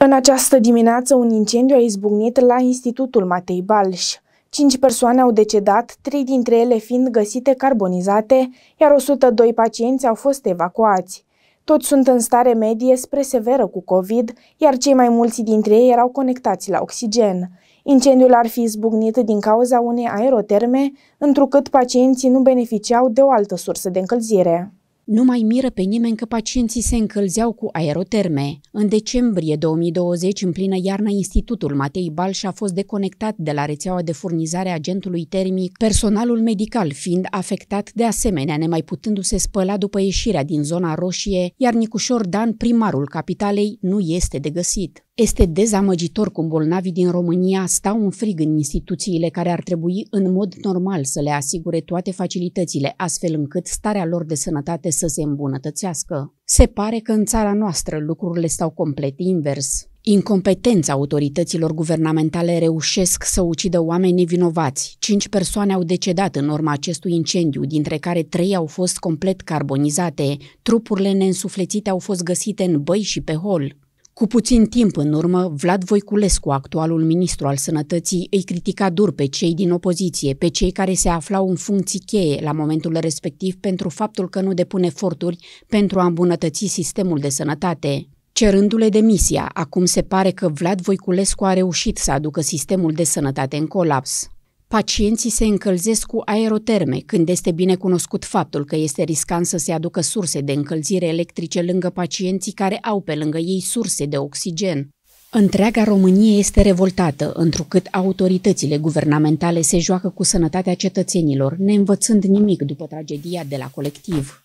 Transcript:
În această dimineață, un incendiu a izbucnit la Institutul Matei Balș. Cinci persoane au decedat, trei dintre ele fiind găsite carbonizate, iar 102 pacienți au fost evacuați. Toți sunt în stare medie spre severă cu COVID, iar cei mai mulți dintre ei erau conectați la oxigen. Incendiul ar fi izbucnit din cauza unei aeroterme, întrucât pacienții nu beneficiau de o altă sursă de încălzire. Nu mai miră pe nimeni că pacienții se încălzeau cu aeroterme. În decembrie 2020, în plină iarnă, Institutul Matei Balș a fost deconectat de la rețeaua de furnizare a agentului termic, personalul medical fiind afectat de asemenea, nemai putându-se spăla după ieșirea din zona roșie, iar Nicușor Dan, primarul capitalei, nu este de găsit. Este dezamăgitor cum bolnavii din România stau în frig în instituțiile care ar trebui în mod normal să le asigure toate facilitățile, astfel încât starea lor de sănătate să se îmbunătățească. Se pare că în țara noastră lucrurile stau complet invers. Incompetența autorităților guvernamentale reușesc să ucidă oameni nevinovați. Cinci persoane au decedat în urma acestui incendiu, dintre care trei au fost complet carbonizate. Trupurile neînsuflețite au fost găsite în băi și pe hol. Cu puțin timp în urmă, Vlad Voiculescu, actualul ministru al sănătății, îi critica dur pe cei din opoziție, pe cei care se aflau în funcții cheie la momentul respectiv pentru faptul că nu depun eforturi pentru a îmbunătăți sistemul de sănătate. Cerându-le demisia, acum se pare că Vlad Voiculescu a reușit să aducă sistemul de sănătate în colaps. Pacienții se încălzesc cu aeroterme, când este bine cunoscut faptul că este riscant să se aducă surse de încălzire electrice lângă pacienții care au pe lângă ei surse de oxigen. Întreaga Românie este revoltată, întrucât autoritățile guvernamentale se joacă cu sănătatea cetățenilor, neînvățând nimic după tragedia de la colectiv.